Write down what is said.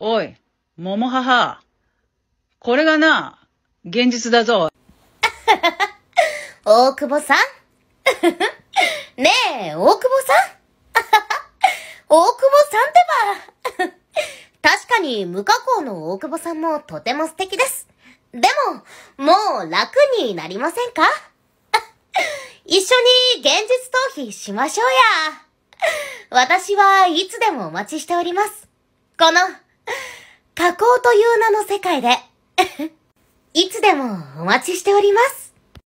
おい、桃母。これがな、現実だぞ。大久保さん ねえ、大久保さん 大久保さんってば確かに無加工の大久保さんもとても素敵です。でも、もう楽になりませんか一緒に現実逃避しましょうや。私はいつでもお待ちしております。この、加工という名の世界で いつでもお待ちしております。